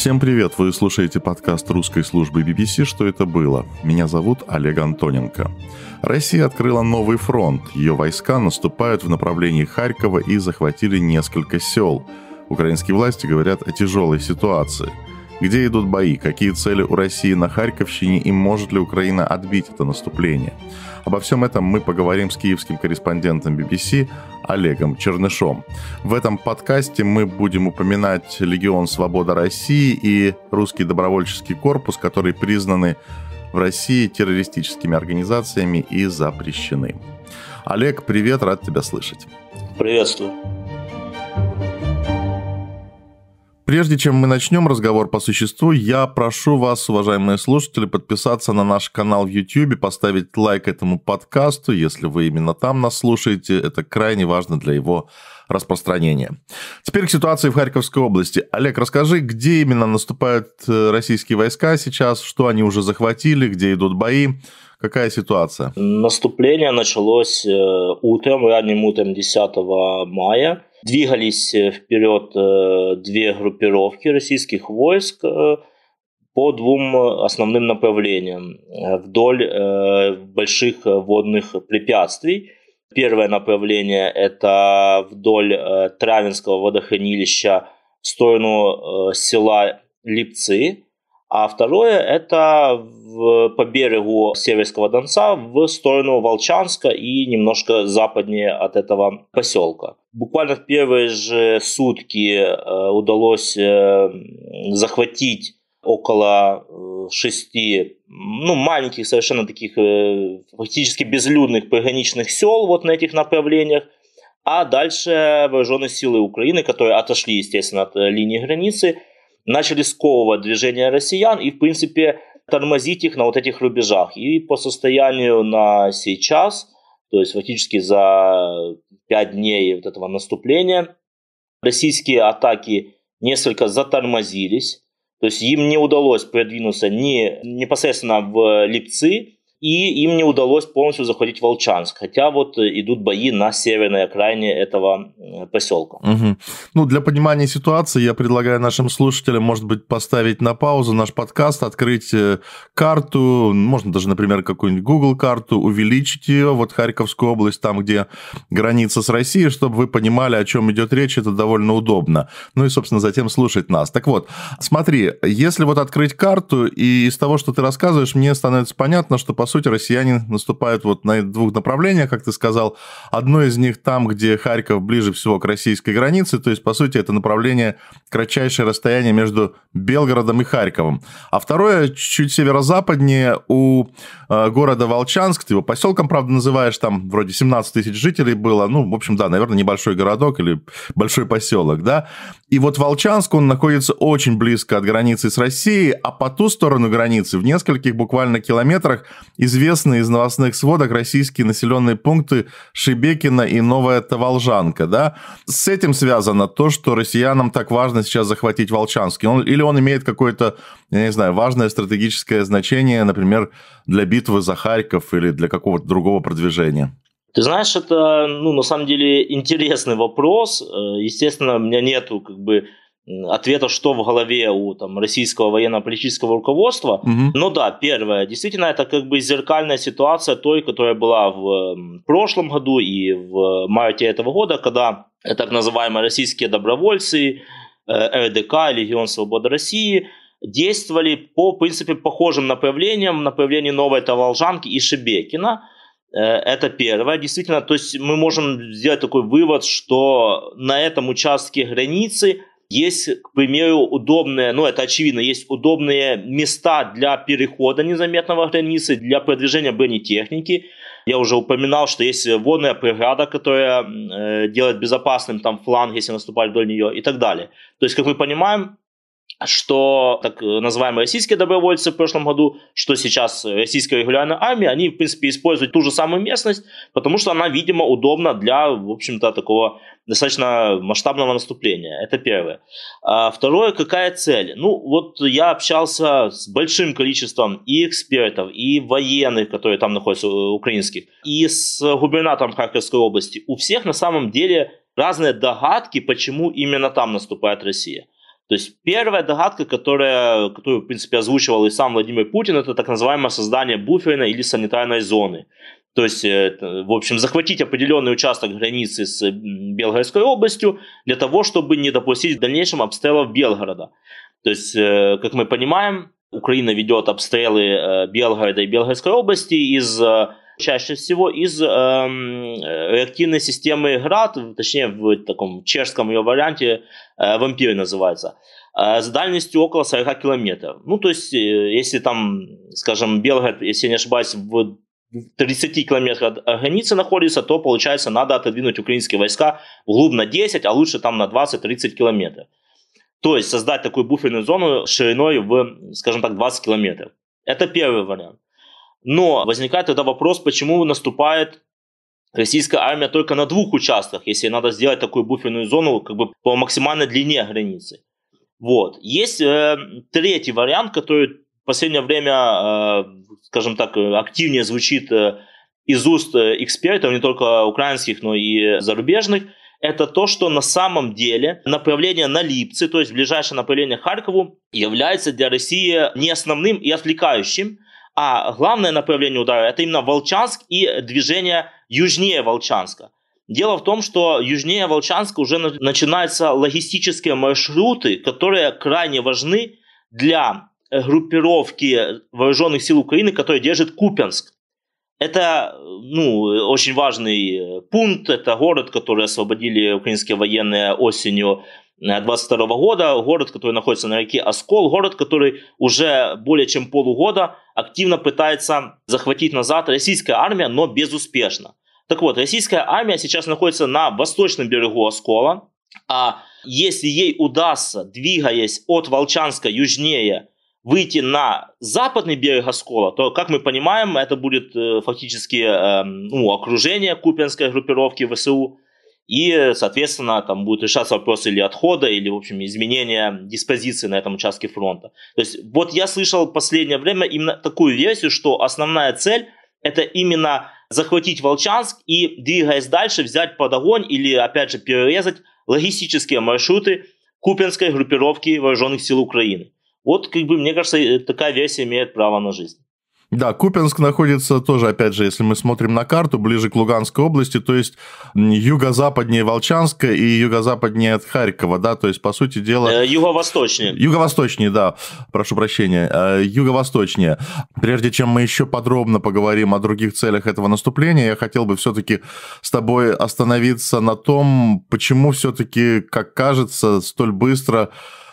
Всем привет! Вы слушаете подкаст русской службы BBC «Что это было?». Меня зовут Олег Антоненко. Россия открыла новый фронт. Ее войска наступают в направлении Харькова и захватили несколько сел. Украинские власти говорят о тяжелой ситуации – где идут бои? Какие цели у России на Харьковщине? И может ли Украина отбить это наступление? Обо всем этом мы поговорим с киевским корреспондентом BBC Олегом Чернышом. В этом подкасте мы будем упоминать Легион Свобода России и Русский добровольческий корпус, которые признаны в России террористическими организациями и запрещены. Олег, привет, рад тебя слышать. Приветствую. Прежде чем мы начнем разговор по существу, я прошу вас, уважаемые слушатели, подписаться на наш канал в YouTube, поставить лайк этому подкасту, если вы именно там нас слушаете. Это крайне важно для его распространения. Теперь к ситуации в Харьковской области. Олег, расскажи, где именно наступают э, российские войска сейчас, что они уже захватили, где идут бои, какая ситуация? Наступление началось э, утром, ранним утром 10 мая Двигались э, вперед э, две группировки российских войск э, по двум основным направлениям вдоль больших водных препятствий. Первое направление – это вдоль Травинского водохранилища в сторону села Липцы – а второе – это в, по берегу Северского Донца в сторону Волчанска и немножко западнее от этого поселка. Буквально в первые же сутки э, удалось э, захватить около э, шести, ну, маленьких совершенно таких э, фактически безлюдных приграничных сел вот на этих направлениях. А дальше вооруженные силы Украины, которые отошли, естественно, от э, линии границы – начали сковывать движение россиян и, в принципе, тормозить их на вот этих рубежах. И по состоянию на сейчас, то есть фактически за 5 дней вот этого наступления, российские атаки несколько затормозились. То есть им не удалось продвинуться ни непосредственно в Липцы, и им не удалось полностью захватить Волчанск. Хотя вот э, идут бои на северной окраине этого э, поселка. Угу. Ну, для понимания ситуации я предлагаю нашим слушателям, может быть, поставить на паузу наш подкаст, открыть э, карту, можно даже, например, какую-нибудь Google карту, увеличить ее, вот Харьковскую область, там, где граница с Россией, чтобы вы понимали, о чем идет речь, это довольно удобно. Ну и, собственно, затем слушать нас. Так вот, смотри, если вот открыть карту, и из того, что ты рассказываешь, мне становится понятно, что, по сути, россияне наступают вот на двух направлениях, как ты сказал. Одно из них там, где Харьков ближе всего к российской границе, то есть, по сути, это направление кратчайшее расстояние между Белгородом и Харьковом. А второе, чуть северо-западнее, у э, города Волчанск, ты его поселком, правда, называешь, там вроде 17 тысяч жителей было, ну, в общем, да, наверное, небольшой городок или большой поселок, да, и вот Волчанск, он находится очень близко от границы с Россией, а по ту сторону границы, в нескольких буквально километрах, известны из новостных сводок российские населенные пункты Шибекина и Новая Таволжанка. Да? С этим связано то, что россиянам так важно сейчас захватить Волчанск. Он, или он имеет какое-то, я не знаю, важное стратегическое значение, например, для битвы за Харьков или для какого-то другого продвижения. Ты знаешь, это, ну, на самом деле, интересный вопрос. Э, естественно, у меня нету, как бы, ответа, что в голове у там, российского военно-политического руководства. Угу. Но да, первое, действительно, это как бы зеркальная ситуация той, которая была в прошлом году и в марте этого года, когда так называемые российские добровольцы, э, РДК, Легион Свободы России, действовали по, в принципе, похожим направлениям, направлении Новой Таволжанки и Шебекина – Э, это первое, действительно. То есть мы можем сделать такой вывод, что на этом участке границы есть, к примеру, удобные, ну это очевидно, есть удобные места для перехода незаметного границы, для продвижения бронетехники. Я уже упоминал, что есть водная преграда, которая э, делает безопасным там фланг, если наступать вдоль нее и так далее. То есть, как мы понимаем, что так э, называемые российские добровольцы в прошлом году, что сейчас э, российская регулярная армия, они, в принципе, используют ту же самую местность, потому что она, видимо, удобна для, в общем-то, такого достаточно масштабного наступления. Это первое. А второе, какая цель? Ну, вот я общался с большим количеством и экспертов, и военных, которые там находятся, э, украинских, и с губернатором Харьковской области. У всех на самом деле разные догадки, почему именно там наступает Россия. То есть первая догадка, которая, которую, в принципе, озвучивал и сам Владимир Путин, это так называемое создание буферной или санитарной зоны. То есть, э, в общем, захватить определенный участок границы с Белгородской областью для того, чтобы не допустить в дальнейшем обстрелов Белгорода. То есть, э, как мы понимаем, Украина ведет обстрелы э, Белгорода и Белгородской области из чаще всего из эм, э, реактивной системы ГРАД, точнее в таком чешском ее варианте э, вампир называется, э, с дальностью около 40 километров. Ну, то есть, э, если там, скажем, Белгород, если не ошибаюсь, в 30 километрах от границы находится, то, получается, надо отодвинуть украинские войска вглубь на 10, а лучше там на 20-30 километров. То есть создать такую буферную зону шириной в, скажем так, 20 километров. Это первый вариант. Но возникает тогда вопрос, почему наступает российская армия только на двух участках, если надо сделать такую буферную зону как бы по максимальной длине границы. Вот. Есть э, третий вариант, который в последнее время, э, скажем так, активнее звучит э, из уст э, экспертов, не только украинских, но и зарубежных, это то, что на самом деле направление на Липцы, то есть ближайшее направление Харькову, является для России не основным и отвлекающим, а главное направление удара это именно Волчанск и движение южнее Волчанска. Дело в том, что южнее Волчанска уже начинаются логистические маршруты, которые крайне важны для группировки вооруженных сил Украины, которые держит Купенск. Это ну, очень важный э, пункт, это город, который освободили украинские военные осенью 22 э, года, город, который находится на реке Оскол, город, который уже более чем полугода активно пытается захватить назад российская армия, но безуспешно. Так вот, российская армия сейчас находится на восточном берегу Оскола, а если ей удастся, двигаясь от Волчанска южнее, выйти на западный берег Оскола, то, как мы понимаем, это будет э, фактически э, ну, окружение Купенской группировки ВСУ. И, соответственно, там будут решаться вопросы или отхода, или, в общем, изменения диспозиции на этом участке фронта. То есть, вот я слышал в последнее время именно такую версию, что основная цель – это именно захватить Волчанск и, двигаясь дальше, взять под огонь или, опять же, перерезать логистические маршруты Купинской группировки вооруженных сил Украины. Вот, как бы, мне кажется, такая версия имеет право на жизнь. Да, Купинск находится тоже, опять же, если мы смотрим на карту, ближе к Луганской области, то есть юго-западнее Волчанска и юго-западнее от Харькова, да, то есть, по сути дела... Э, юго-восточнее. Юго-восточнее, да, прошу прощения, э, юго-восточнее. Прежде чем мы еще подробно поговорим о других целях этого наступления, я хотел бы все-таки с тобой остановиться на том, почему все-таки, как кажется, столь быстро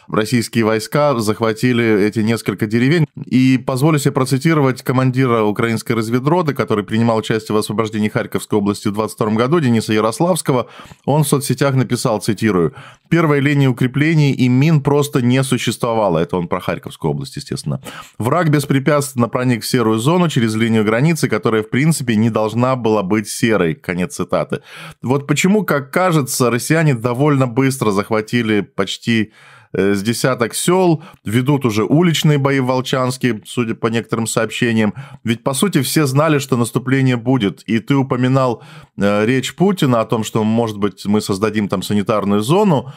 российские войска захватили эти несколько деревень. И позволю себе процитировать командира украинской разведроды, который принимал участие в освобождении Харьковской области в 22 году, Дениса Ярославского. Он в соцсетях написал, цитирую, «Первая линия укреплений и мин просто не существовало». Это он про Харьковскую область, естественно. «Враг беспрепятственно проник в серую зону через линию границы, которая, в принципе, не должна была быть серой». Конец цитаты. Вот почему, как кажется, россияне довольно быстро захватили почти Э, с десяток сел, ведут уже уличные бои волчанские, судя по некоторым сообщениям. Ведь, по сути, все знали, что наступление будет. И ты упоминал э, речь Путина о том, что, может быть, мы создадим там санитарную зону.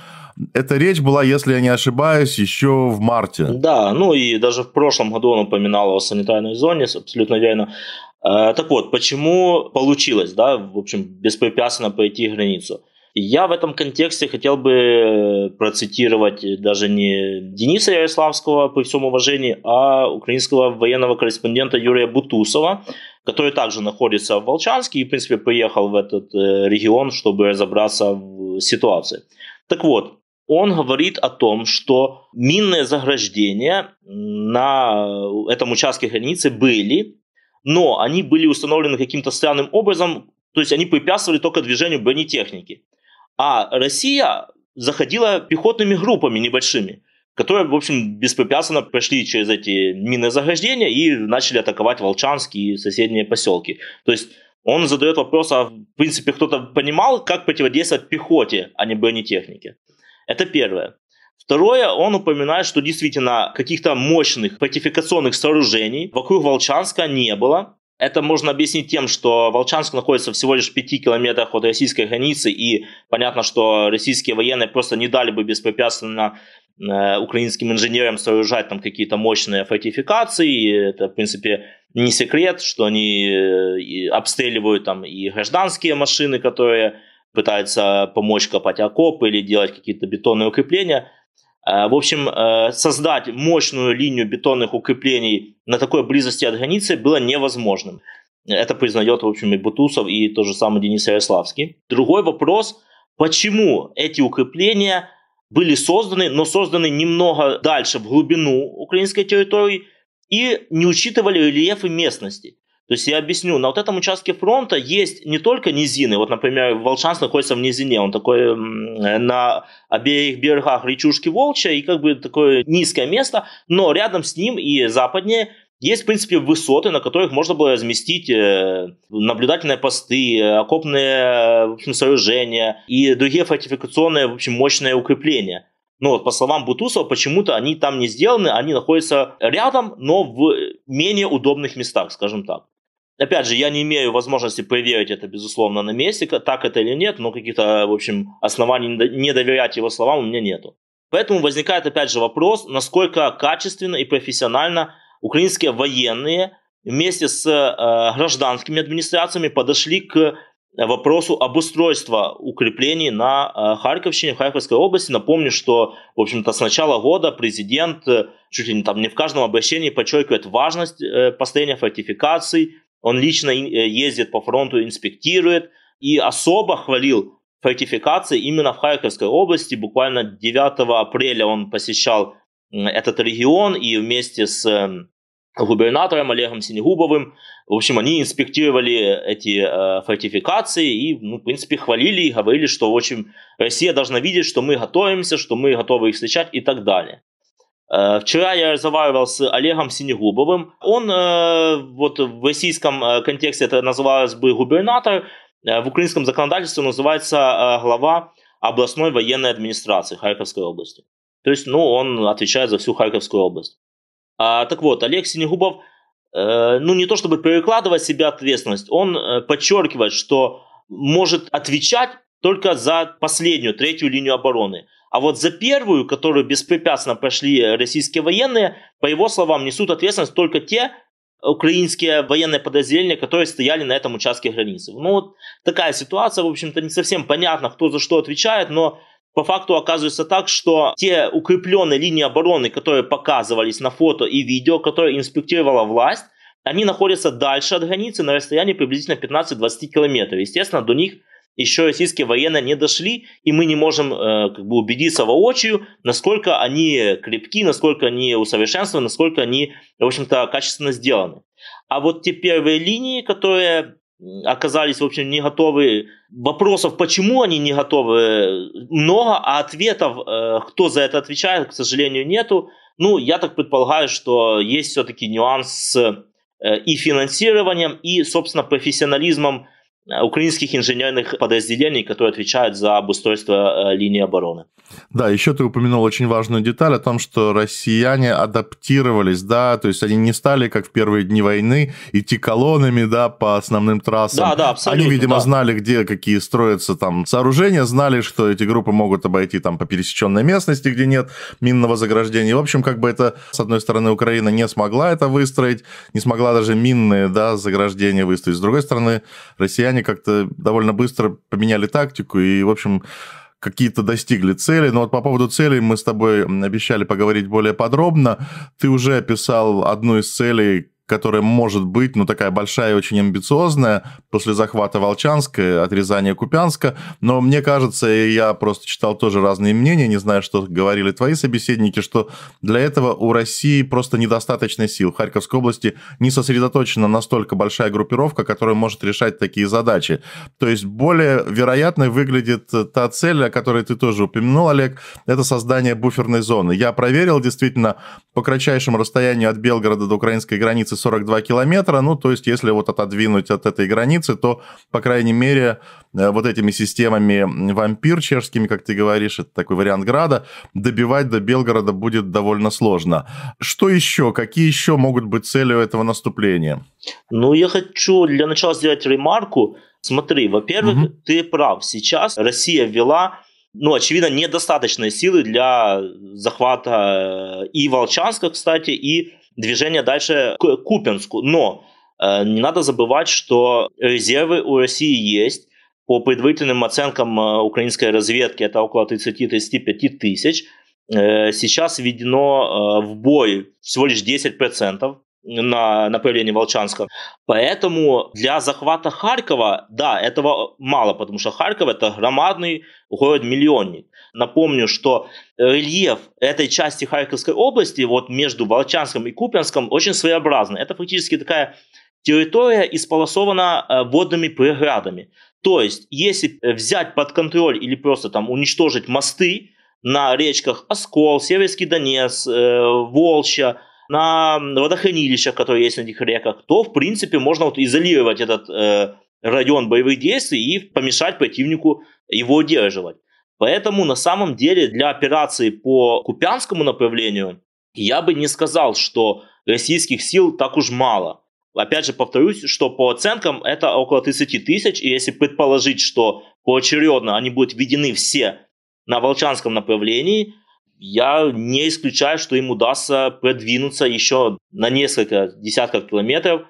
Эта речь была, если я не ошибаюсь, еще в марте. Да, ну и даже в прошлом году он упоминал о санитарной зоне, абсолютно верно. Э, так вот, почему получилось, да, в общем, беспрепятственно пройти границу – я в этом контексте хотел бы э, процитировать даже не Дениса Ярославского по всем уважении, а украинского военного корреспондента Юрия Бутусова, который также находится в Волчанске и, в принципе, приехал в этот э, регион, чтобы разобраться в ситуации. Так вот, он говорит о том, что минные заграждения на э, этом участке границы были, но они были установлены каким-то странным образом, то есть они препятствовали только движению бронетехники. А Россия заходила пехотными группами небольшими, которые, в общем, беспрепятственно прошли через эти мины заграждения и начали атаковать Волчанские и соседние поселки. То есть он задает вопрос, а в принципе кто-то понимал, как противодействовать пехоте, а не бронетехнике. Это первое. Второе, он упоминает, что действительно каких-то мощных фортификационных сооружений вокруг Волчанска не было, это можно объяснить тем, что Волчанск находится всего лишь в 5 километрах от российской границы, и понятно, что российские военные просто не дали бы беспрепятственно э, украинским инженерам сооружать там какие-то мощные фортификации. И это, в принципе, не секрет, что они э, обстреливают там и гражданские машины, которые пытаются помочь копать окопы или делать какие-то бетонные укрепления – Э, в общем, э, создать мощную линию бетонных укреплений на такой близости от границы было невозможным. Это признает, в общем, и Бутусов, и тот же самый Денис Ярославский. Другой вопрос, почему эти укрепления были созданы, но созданы немного дальше, в глубину украинской территории, и не учитывали рельефы местности. То есть я объясню, на вот этом участке фронта есть не только низины, вот, например, Волчанск находится в низине, он такой на обеих берегах речушки Волчья и как бы такое низкое место, но рядом с ним и западнее есть, в принципе, высоты, на которых можно было разместить э, наблюдательные посты, окопные в общем, сооружения и другие фортификационные, в общем, мощные укрепления. Но вот по словам Бутусова, почему-то они там не сделаны, они находятся рядом, но в менее удобных местах, скажем так. Опять же, я не имею возможности проверить это, безусловно, на месте, так это или нет, но каких-то, в общем, оснований не доверять его словам у меня нету. Поэтому возникает, опять же, вопрос, насколько качественно и профессионально украинские военные вместе с э, гражданскими администрациями подошли к вопросу обустройства укреплений на э, Харьковщине, в Харьковской области. Напомню, что, в общем-то, с начала года президент э, чуть ли не, там, не в каждом обращении подчеркивает важность э, построения фортификаций, он лично э, ездит по фронту, инспектирует и особо хвалил фортификации именно в Харьковской области. Буквально 9 апреля он посещал этот регион и вместе с эм, губернатором Олегом Синегубовым. В общем, они инспектировали эти э, фортификации и, ну, в принципе, хвалили и говорили, что, в общем, Россия должна видеть, что мы готовимся, что мы готовы их встречать и так далее. Э, вчера я разговаривал с Олегом Синегубовым. Он, э, вот в российском э, контексте это называлось бы губернатор, в украинском законодательстве называется глава областной военной администрации Харьковской области. То есть, ну, он отвечает за всю Харьковскую область. А, так вот, Олег Синегубов, э, ну, не то чтобы перекладывать себя ответственность, он э, подчеркивает, что может отвечать только за последнюю, третью линию обороны – а вот за первую, которую беспрепятственно прошли э, российские военные, по его словам, несут ответственность только те э, украинские военные подразделения, которые стояли на этом участке границы. Ну вот такая ситуация, в общем-то, не совсем понятно, кто за что отвечает, но по факту оказывается так, что те укрепленные линии обороны, которые показывались на фото и видео, которые инспектировала власть, они находятся дальше от границы на расстоянии приблизительно 15-20 километров. Естественно, до них еще российские военные не дошли, и мы не можем э, как бы убедиться воочию, насколько они крепки, насколько они усовершенствованы, насколько они, в общем-то, качественно сделаны. А вот те первые линии, которые оказались, в общем, не готовы. Вопросов, почему они не готовы, много, а ответов, э, кто за это отвечает, к сожалению, нету. Ну, я так предполагаю, что есть все-таки нюанс с э, и финансированием, и, собственно, профессионализмом Э, украинских инженерных подразделений, которые отвечают за обустройство э, линии обороны. Да, еще ты упомянул очень важную деталь о том, что россияне адаптировались, да, то есть они не стали, как в первые дни войны, идти колоннами, да, по основным трассам. Да, да, абсолютно. Они, видимо, да. знали, где какие строятся там сооружения, знали, что эти группы могут обойти там по пересеченной местности, где нет минного заграждения. в общем, как бы это, с одной стороны, Украина не смогла это выстроить, не смогла даже минные, да, заграждения выстроить. С другой стороны, россияне россияне как-то довольно быстро поменяли тактику и, в общем, какие-то достигли цели. Но вот по поводу целей мы с тобой обещали поговорить более подробно. Ты уже описал одну из целей, которая может быть, ну, такая большая и очень амбициозная после захвата Волчанска, отрезания Купянска. Но мне кажется, я просто читал тоже разные мнения, не знаю, что говорили твои собеседники, что для этого у России просто недостаточно сил. В Харьковской области не сосредоточена настолько большая группировка, которая может решать такие задачи. То есть более вероятной выглядит та цель, о которой ты тоже упомянул, Олег, это создание буферной зоны. Я проверил, действительно, по кратчайшему расстоянию от Белгорода до украинской границы 42 километра. Ну, то есть, если вот отодвинуть от этой границы, то, по крайней мере, э, вот этими системами вампир чешскими, как ты говоришь, это такой вариант града, добивать до Белгорода будет довольно сложно. Что еще? Какие еще могут быть цели у этого наступления? Ну, я хочу для начала сделать ремарку. Смотри, во-первых, угу. ты прав. Сейчас Россия ввела ну, очевидно, недостаточные силы для захвата э, и Волчанска, кстати, и движение дальше к Купинску. Но э, не надо забывать, что резервы у России есть. По предварительным оценкам э, украинской разведки это около 30-35 тысяч. Э, сейчас введено э, в бой всего лишь 10% на направлении Волчанского. Поэтому для захвата Харькова, да, этого мало, потому что Харьков это громадный город-миллионник. Напомню, что рельеф этой части Харьковской области, вот между Волчанском и Купянском, очень своеобразный. Это фактически такая территория исполосована э, водными преградами. То есть, если взять под контроль или просто там уничтожить мосты на речках Оскол, Северский Донец, э, Волча, на водохранилищах, которые есть на этих реках, то, в принципе, можно вот изолировать этот э, район боевых действий и помешать противнику его удерживать. Поэтому на самом деле для операции по Купянскому направлению я бы не сказал, что российских сил так уж мало. Опять же повторюсь, что по оценкам это около 30 тысяч, и если предположить, что поочередно они будут введены все на Волчанском направлении, я не исключаю, что им удастся продвинуться еще на несколько десятков километров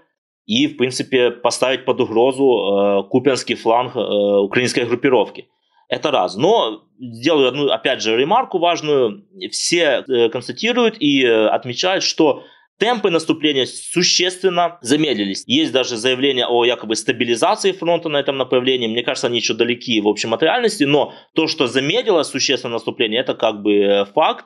и, в принципе, поставить под угрозу э, купенский фланг э, украинской группировки. Это раз. Но сделаю одну, опять же, ремарку важную. Все э, констатируют и э, отмечают, что темпы наступления существенно замедлились. Есть даже заявление о якобы стабилизации фронта на этом направлении. Мне кажется, они еще далеки, в общем, от реальности, но то, что замедлилось существенно наступление, это как бы э, факт.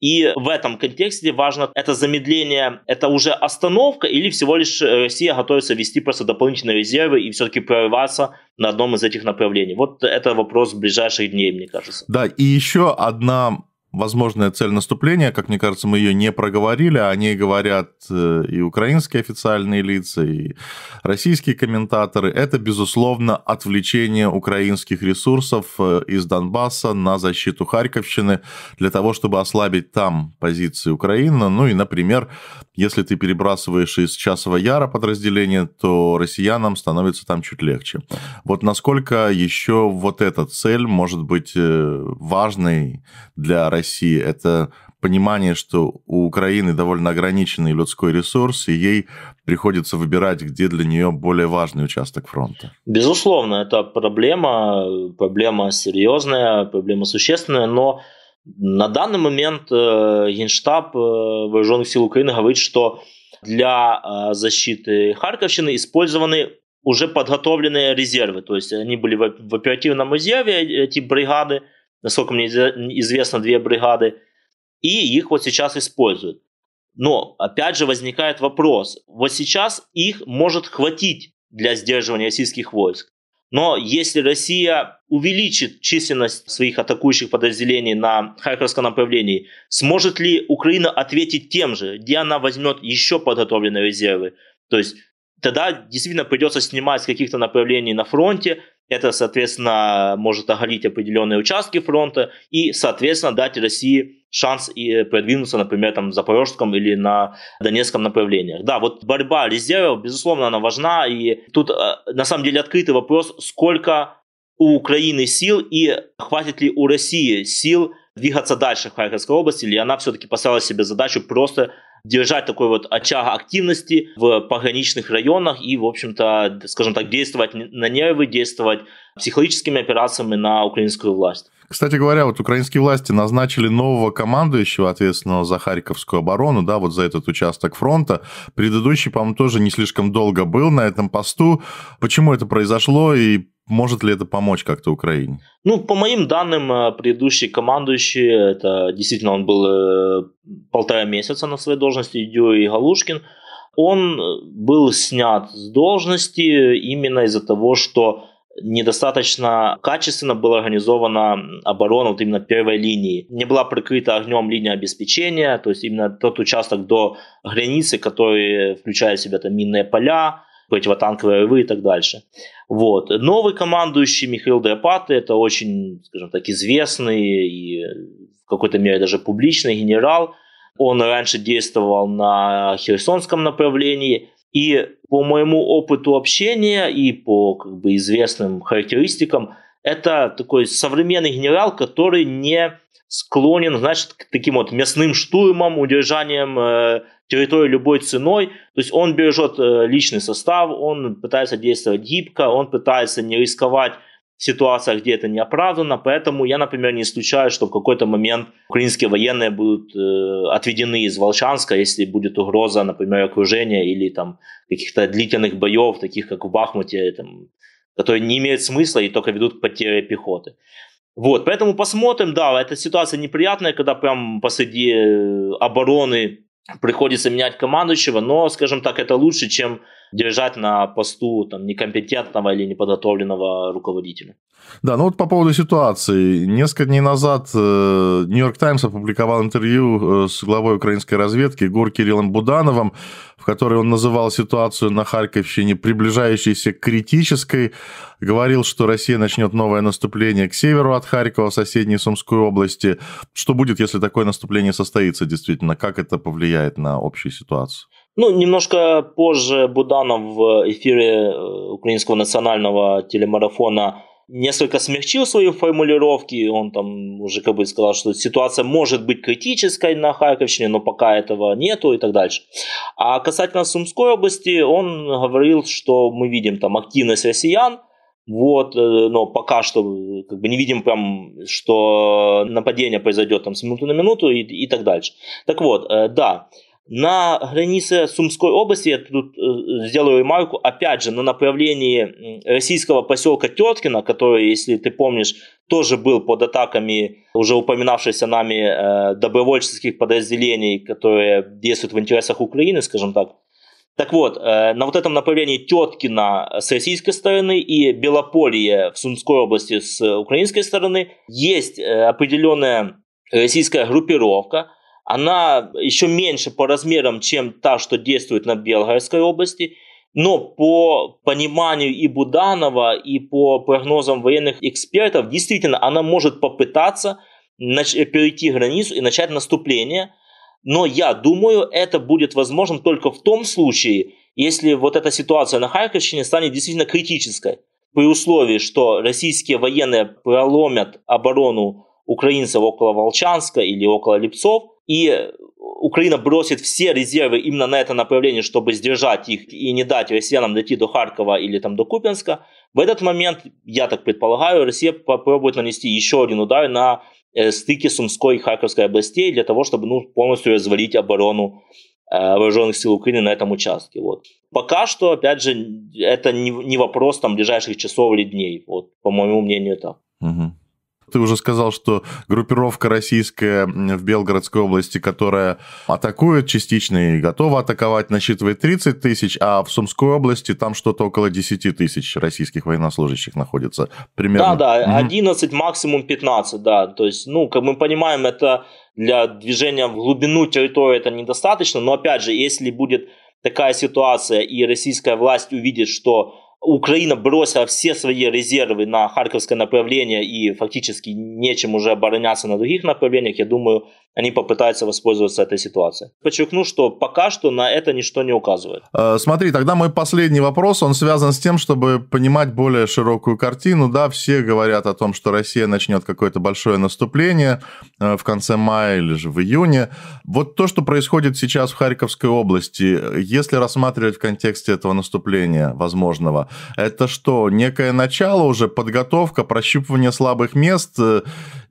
И в этом контексте важно это замедление, это уже остановка или всего лишь э, Россия готовится вести просто дополнительные резервы и все-таки прорываться на одном из этих направлений. Вот это вопрос ближайших дней, мне кажется. Да, и еще одна возможная цель наступления, как мне кажется, мы ее не проговорили, о ней говорят э, и украинские официальные лица, и российские комментаторы, это, безусловно, отвлечение украинских ресурсов э, из Донбасса на защиту Харьковщины для того, чтобы ослабить там позиции Украины. Ну и, например, если ты перебрасываешь из Часова Яра подразделение, то россиянам становится там чуть легче. Вот насколько еще вот эта цель может быть э, важной для России России, это понимание, что у Украины довольно ограниченный людской ресурс, и ей приходится выбирать, где для нее более важный участок фронта. Безусловно, это проблема, проблема серьезная, проблема существенная, но на данный момент э, Генштаб э, Вооруженных сил Украины говорит, что для э, защиты Харьковщины использованы уже подготовленные резервы, то есть они были в оперативном резерве, эти бригады, насколько мне известно, две бригады, и их вот сейчас используют. Но, опять же, возникает вопрос, вот сейчас их может хватить для сдерживания российских войск. Но если Россия увеличит численность своих атакующих подразделений на Харьковском направлении, сможет ли Украина ответить тем же, где она возьмет еще подготовленные резервы? То есть тогда действительно придется снимать с каких-то направлений на фронте, это, соответственно, может оголить определенные участки фронта и, соответственно, дать России шанс и продвинуться, например, там, в Запорожском или на Донецком направлениях. Да, вот борьба резервов, безусловно, она важна, и тут, э, на самом деле, открытый вопрос, сколько у Украины сил и хватит ли у России сил двигаться дальше в Харьковской области, или она все-таки поставила себе задачу просто держать такой вот очаг активности в пограничных районах и, в общем-то, скажем так, действовать на нервы, действовать психологическими операциями на украинскую власть. Кстати говоря, вот украинские власти назначили нового командующего, ответственного за Харьковскую оборону, да, вот за этот участок фронта. Предыдущий, по-моему, тоже не слишком долго был на этом посту. Почему это произошло и может ли это помочь как-то Украине? Ну, по моим данным, э, предыдущий командующий, это действительно он был э, полтора месяца на своей должности, Юрий Галушкин, он э, был снят с должности именно из-за того, что недостаточно качественно была организована оборона вот именно первой линии. Не была прикрыта огнем линия обеспечения, то есть именно тот участок до границы, который включает в себя там минные поля, противотанковые типа, рвы и так дальше. Вот. Новый командующий Михаил Драпаты, это очень, скажем так, известный и в какой-то мере даже публичный генерал. Он раньше действовал на Херсонском направлении. И по моему опыту общения и по как бы, известным характеристикам, это такой современный генерал, который не склонен, значит, к таким вот мясным штурмам, удержанием э, территорию любой ценой. То есть он бережет э, личный состав, он пытается действовать гибко, он пытается не рисковать в ситуациях, где это неоправданно. Поэтому я, например, не исключаю, что в какой-то момент украинские военные будут э, отведены из Волчанска, если будет угроза, например, окружения или там каких-то длительных боев, таких как в Бахмуте, там, которые не имеют смысла и только ведут к потере пехоты. Вот, поэтому посмотрим, да, эта ситуация неприятная, когда прям посреди э, обороны приходится менять командующего, но, скажем так, это лучше, чем держать на посту там, некомпетентного или неподготовленного руководителя. Да, ну вот по поводу ситуации. Несколько дней назад Нью-Йорк э, Таймс опубликовал интервью э, с главой украинской разведки Гор Кириллом Будановым, в которой он называл ситуацию на Харьковщине приближающейся к критической, говорил, что Россия начнет новое наступление к северу от Харькова, в соседней Сумской области. Что будет, если такое наступление состоится действительно? Как это повлияет на общую ситуацию? Ну, немножко позже Буданов в эфире э, Украинского национального телемарафона несколько смягчил свои формулировки, он там уже как бы сказал, что ситуация может быть критической на Харьковщине, но пока этого нету и так дальше. А касательно Сумской области, он говорил, что мы видим там активность россиян, вот, э, но пока что э, как бы не видим прям, что нападение произойдет там с минуты на минуту и, и так дальше. Так вот, да, на границе Сумской области, я тут э, сделаю ремарку, опять же, на направлении российского поселка Теткина, который, если ты помнишь, тоже был под атаками уже упоминавшихся нами э, добровольческих подразделений, которые действуют в интересах Украины, скажем так. Так вот, э, на вот этом направлении Теткина с российской стороны и Белополье в Сумской области с украинской стороны есть определенная российская группировка – она еще меньше по размерам, чем та, что действует на Белгородской области. Но по пониманию и Буданова, и по прогнозам военных экспертов, действительно, она может попытаться перейти границу и начать наступление. Но я думаю, это будет возможно только в том случае, если вот эта ситуация на Харьковщине станет действительно критической. При условии, что российские военные проломят оборону украинцев около Волчанска или около Липцов, и э, Украина бросит все резервы именно на это направление, чтобы сдержать их и не дать россиянам дойти до Харькова или там до Купинска, в этот момент, я так предполагаю, Россия попробует нанести еще один удар на э, стыке Сумской и Харьковской областей для того, чтобы ну, полностью развалить оборону э, вооруженных сил Украины на этом участке. Вот. Пока что, опять же, это не, не вопрос там ближайших часов или дней, вот, по моему мнению, это. Угу. Ты уже сказал, что группировка российская в Белгородской области, которая атакует частично и готова атаковать, насчитывает 30 тысяч, а в Сумской области там что-то около 10 тысяч российских военнослужащих находится. Примерно. Да, да, 11, mm-hmm. максимум 15, да. То есть, ну, как мы понимаем, это для движения в глубину территории это недостаточно, но опять же, если будет такая ситуация и российская власть увидит, что Украина бросила все свои резервы на харьковское направление и фактически нечем уже обороняться на других направлениях, я думаю, они попытаются воспользоваться этой ситуацией. Подчеркну, что пока что на это ничто не указывает. Э, смотри, тогда мой последний вопрос, он связан с тем, чтобы понимать более широкую картину. Да, все говорят о том, что Россия начнет какое-то большое наступление э, в конце мая или же в июне. Вот то, что происходит сейчас в Харьковской области, если рассматривать в контексте этого наступления возможного, это что, некое начало уже, подготовка, прощупывание слабых мест э,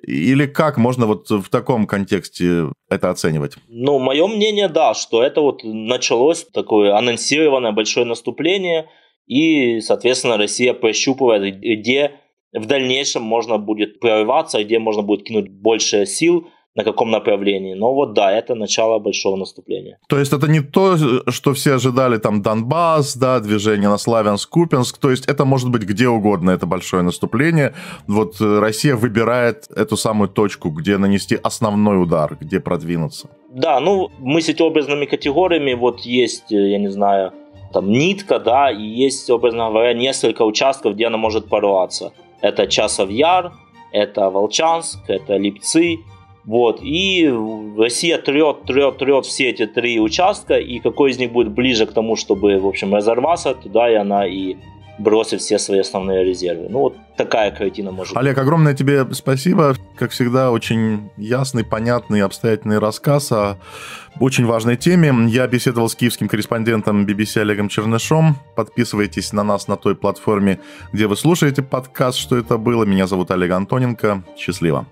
или как можно вот в таком контексте контексте э, это оценивать? Ну, мое мнение, да, что это вот началось такое анонсированное большое наступление, и, соответственно, Россия прощупывает, где в дальнейшем можно будет прорываться, где можно будет кинуть больше сил – на каком направлении. Но вот да, это начало большого наступления. То есть это не то, что все ожидали там Донбасс, да, движение на Славянск, Купинск, то есть это может быть где угодно, это большое наступление. Вот э, Россия выбирает эту самую точку, где нанести основной удар, где продвинуться. Да, ну мыслить образными категориями, вот есть, э, я не знаю, там нитка, да, и есть, образно говоря, несколько участков, где она может порваться. Это Часов Яр, это Волчанск, это Липцы, вот. И Россия трет, трет, трет все эти три участка, и какой из них будет ближе к тому, чтобы, в общем, разорваться, туда и она и бросит все свои основные резервы. Ну, вот такая картина может Олег, быть. огромное тебе спасибо. Как всегда, очень ясный, понятный, обстоятельный рассказ о очень важной теме. Я беседовал с киевским корреспондентом BBC Олегом Чернышом. Подписывайтесь на нас на той платформе, где вы слушаете подкаст «Что это было?». Меня зовут Олег Антоненко. Счастливо.